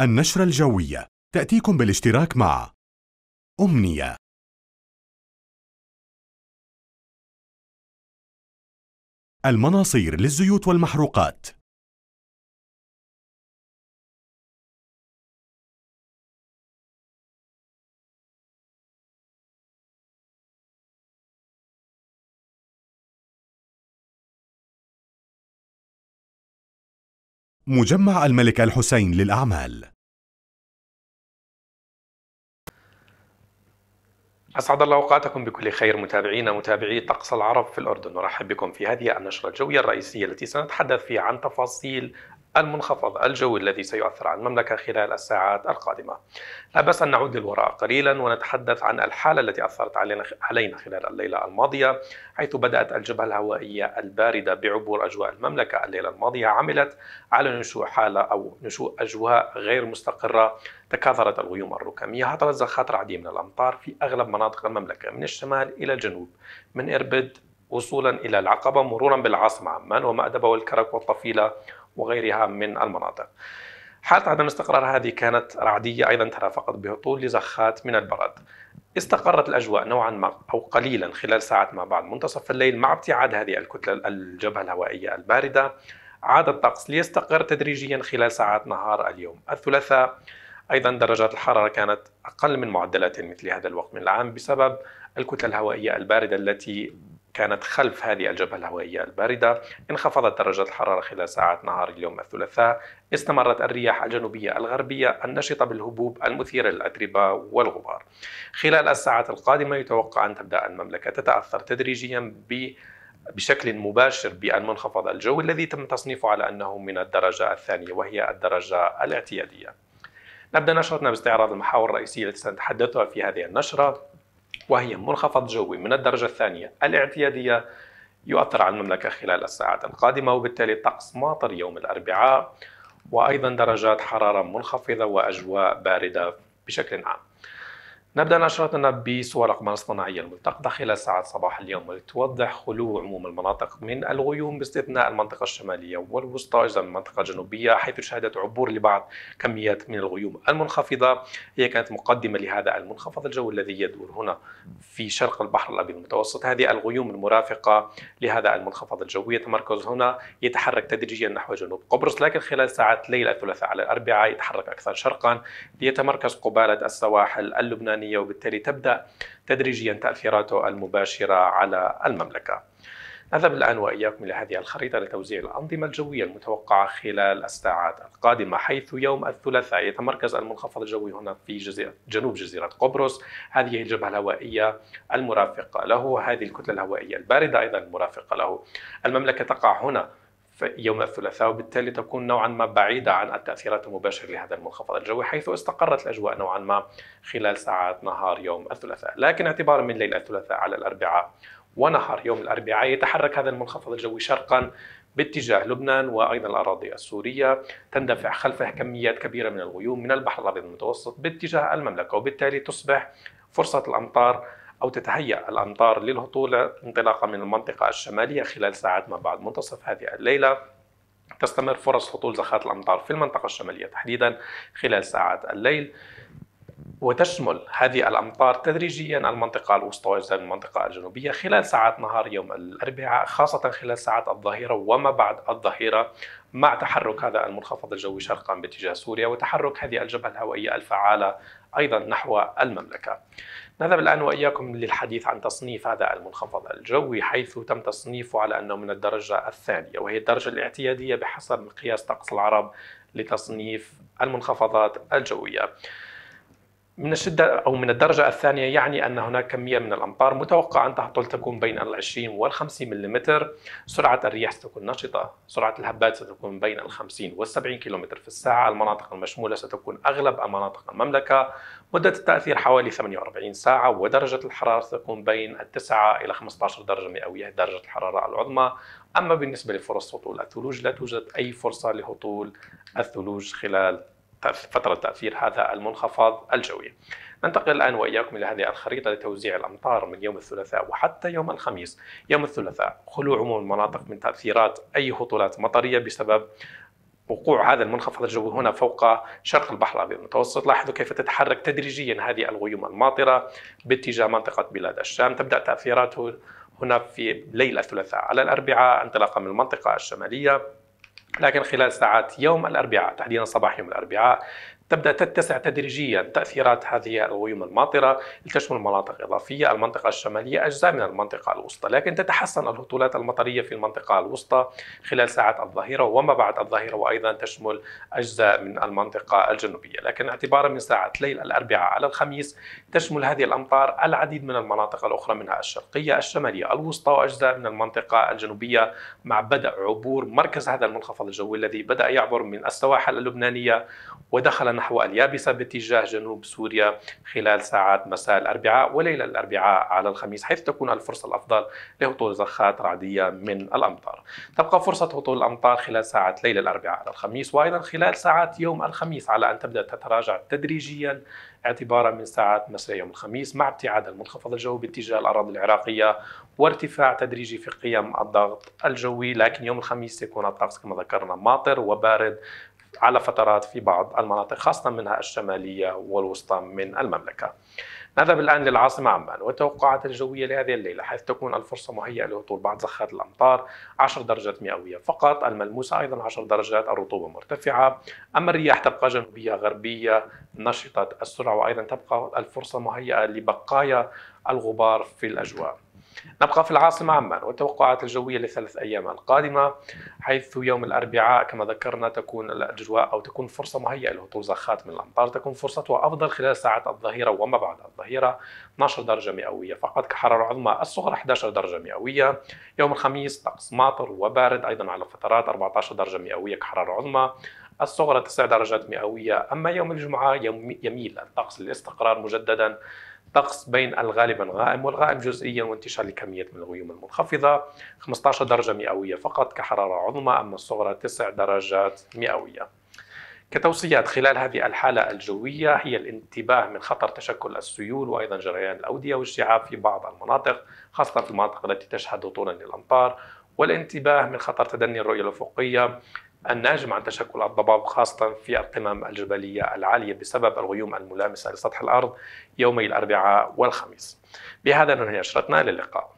النشرة الجوية تأتيكم بالاشتراك مع أمنية المناصير للزيوت والمحروقات مجمع الملك الحسين للأعمال أسعد الله أوقاتكم بكل خير متابعينا متابعي طقس العرب في الأردن نرحب بكم في هذه النشرة الجوية الرئيسية التي سنتحدث فيها عن تفاصيل المنخفض الجوي الذي سيؤثر على المملكة خلال الساعات القادمة لا بأس أن نعود للوراء قليلا ونتحدث عن الحالة التي أثرت علينا خلال الليلة الماضية حيث بدأت الجبهة الهوائية الباردة بعبور أجواء المملكة الليلة الماضية عملت على نشوء حالة أو نشوء أجواء غير مستقرة تكاثرت الغيوم الركامية هطلت زخات العديد من الأمطار في أغلب مناطق المملكة من الشمال إلى الجنوب من إربد وصولا إلى العقبة مرورا بالعاصمة عمان ومأدبة والكرك والطفيلة وغيرها من المناطق حالة عدم الاستقرار هذه كانت رعدية أيضا ترافقت بهطول لزخات من البرد استقرت الأجواء نوعا ما أو قليلا خلال ساعات ما بعد منتصف الليل مع ابتعاد هذه الكتلة الجبهة الهوائية الباردة عاد الطقس ليستقر تدريجيا خلال ساعات نهار اليوم الثلاثاء أيضا درجات الحرارة كانت أقل من معدلات مثل هذا الوقت من العام بسبب الكتلة الهوائية الباردة التي كانت خلف هذه الجبهة الهوائية الباردة انخفضت درجات الحرارة خلال ساعات نهار اليوم الثلاثاء استمرت الرياح الجنوبية الغربية النشطة بالهبوب المثيرة للأتربة والغبار خلال الساعات القادمة يتوقع أن تبدأ المملكة تتأثر تدريجيا ب بشكل مباشر بالمنخفض الجوي الذي تم تصنيفه على انه من الدرجه الثانيه وهي الدرجه الاعتياديه. نبدا نشرتنا باستعراض المحاور الرئيسيه التي سنتحدثها في هذه النشره وهي منخفض جوي من الدرجة الثانية الاعتيادية يؤثر على المملكة خلال الساعات القادمة وبالتالي طقس ماطر يوم الأربعاء وأيضا درجات حرارة منخفضة وأجواء باردة بشكل عام نبدأ نشرتنا بصور الأقمار الصناعية الملتقطة خلال ساعات صباح اليوم لتوضح خلو عموم المناطق من الغيوم باستثناء المنطقة الشمالية والوسطى أجزاء من المنطقة الجنوبية حيث شهدت عبور لبعض كميات من الغيوم المنخفضة هي كانت مقدمة لهذا المنخفض الجوي الذي يدور هنا في شرق البحر الأبيض المتوسط هذه الغيوم المرافقة لهذا المنخفض الجوي يتمركز هنا يتحرك تدريجيا نحو جنوب قبرص لكن خلال ساعات ليلة الثلاثاء على الأربعاء يتحرك أكثر شرقا ليتمركز قبالة السواحل اللبنانية الإسلامية وبالتالي تبدأ تدريجيا تأثيراته المباشرة على المملكة نذهب الآن وإياكم إلى هذه الخريطة لتوزيع الأنظمة الجوية المتوقعة خلال الساعات القادمة حيث يوم الثلاثاء يتمركز المنخفض الجوي هنا في جزيرة جنوب جزيرة قبرص هذه الجبهة الهوائية المرافقة له هذه الكتلة الهوائية الباردة أيضا المرافقة له المملكة تقع هنا يوم الثلاثاء وبالتالي تكون نوعا ما بعيدة عن التأثيرات المباشرة لهذا المنخفض الجوي حيث استقرت الأجواء نوعا ما خلال ساعات نهار يوم الثلاثاء لكن اعتبارا من ليلة الثلاثاء على الأربعاء ونهار يوم الأربعاء يتحرك هذا المنخفض الجوي شرقا باتجاه لبنان وايضا الاراضي السوريه تندفع خلفه كميات كبيره من الغيوم من البحر الابيض المتوسط باتجاه المملكه وبالتالي تصبح فرصه الامطار أو تتهيأ الأمطار للهطول انطلاقا من المنطقة الشمالية خلال ساعات ما بعد منتصف هذه الليلة تستمر فرص هطول زخات الأمطار في المنطقة الشمالية تحديدا خلال ساعات الليل وتشمل هذه الأمطار تدريجيا المنطقة الوسطى وأجزاء من المنطقة الجنوبية خلال ساعات نهار يوم الأربعاء خاصة خلال ساعات الظهيرة وما بعد الظهيرة مع تحرك هذا المنخفض الجوي شرقا باتجاه سوريا وتحرك هذه الجبهة الهوائية الفعالة أيضا نحو المملكة نذهب الآن وإياكم للحديث عن تصنيف هذا المنخفض الجوي حيث تم تصنيفه على أنه من الدرجة الثانية وهي الدرجة الاعتيادية بحسب مقياس طقس العرب لتصنيف المنخفضات الجوية من الشدة أو من الدرجة الثانية يعني أن هناك كمية من الأمطار متوقع أن تهطل تكون بين ال 20 وال 50 ملم سرعة الرياح ستكون نشطة سرعة الهبات ستكون بين ال 50 وال 70 كم في الساعة المناطق المشمولة ستكون أغلب مناطق المملكة مدة التأثير حوالي 48 ساعة ودرجة الحرارة ستكون بين التسعة إلى 15 درجة مئوية درجة الحرارة العظمى أما بالنسبة لفرص هطول الثلوج لا توجد أي فرصة لهطول الثلوج خلال فترة تأثير هذا المنخفض الجوي ننتقل الآن وإياكم إلى هذه الخريطة لتوزيع الأمطار من يوم الثلاثاء وحتى يوم الخميس يوم الثلاثاء خلو عموم المناطق من تأثيرات أي هطولات مطرية بسبب وقوع هذا المنخفض الجوي هنا فوق شرق البحر الابيض المتوسط لاحظوا كيف تتحرك تدريجيا هذه الغيوم الماطره باتجاه منطقه بلاد الشام تبدا تاثيراته هنا في ليل الثلاثاء على الاربعاء انطلاقا من المنطقه الشماليه لكن خلال ساعات يوم الاربعاء تحديدا صباح يوم الاربعاء تبدا تتسع تدريجيا تاثيرات هذه الغيوم الماطره لتشمل مناطق اضافيه المنطقه الشماليه اجزاء من المنطقه الوسطى لكن تتحسن الهطولات المطريه في المنطقه الوسطى خلال ساعات الظهيره وما بعد الظهيره وايضا تشمل اجزاء من المنطقه الجنوبيه لكن اعتبارا من ساعات ليل الاربعاء على الخميس تشمل هذه الأمطار العديد من المناطق الأخرى منها الشرقية الشمالية الوسطى وأجزاء من المنطقة الجنوبية مع بدء عبور مركز هذا المنخفض الجوي الذي بدأ يعبر من السواحل اللبنانية ودخل نحو اليابسة باتجاه جنوب سوريا خلال ساعات مساء الأربعاء وليلة الأربعاء على الخميس حيث تكون الفرصة الأفضل لهطول زخات رعدية من الأمطار تبقى فرصة هطول الأمطار خلال ساعات ليلة الأربعاء على الخميس وأيضا خلال ساعات يوم الخميس على أن تبدأ تتراجع تدريجيا اعتبارا من ساعات مساء يوم الخميس مع ابتعاد المنخفض الجوي باتجاه الأراضي العراقية وارتفاع تدريجي في قيم الضغط الجوي لكن يوم الخميس سيكون الطقس كما ذكرنا ماطر وبارد على فترات في بعض المناطق خاصة منها الشمالية والوسطى من المملكة نذهب الآن للعاصمة عمان والتوقعات الجوية لهذه الليلة حيث تكون الفرصة مهيئة لهطول بعض زخات الأمطار 10 درجات مئوية فقط الملموسة أيضا 10 درجات الرطوبة مرتفعة أما الرياح تبقى جنوبية غربية نشطة السرعة وأيضا تبقى الفرصة مهيئة لبقايا الغبار في الأجواء نبقى في العاصمة عمان والتوقعات الجوية لثلاث أيام القادمة حيث يوم الأربعاء كما ذكرنا تكون الأجواء أو تكون فرصة مهيئة لهطول من الأمطار تكون فرصتها أفضل خلال ساعات الظهيرة وما بعد الظهيرة 12 درجة مئوية فقط كحرارة عظمى الصغرى 11 درجة مئوية يوم الخميس طقس ماطر وبارد أيضا على فترات 14 درجة مئوية كحرارة عظمى الصغرى 9 درجات مئوية أما يوم الجمعة يميل الطقس للاستقرار مجددا طقس بين الغالب الغائم والغائم جزئيا وانتشار لكمية من الغيوم المنخفضة 15 درجة مئوية فقط كحرارة عظمى أما الصغرى 9 درجات مئوية كتوصيات خلال هذه الحالة الجوية هي الانتباه من خطر تشكل السيول وأيضا جريان الأودية والشعاب في بعض المناطق خاصة في المناطق التي تشهد هطولا للأمطار والانتباه من خطر تدني الرؤية الأفقية الناجم عن تشكل الضباب خاصة في القمم الجبلية العالية بسبب الغيوم الملامسة لسطح الأرض يومي الأربعاء والخميس بهذا ننهي نشرتنا للقاء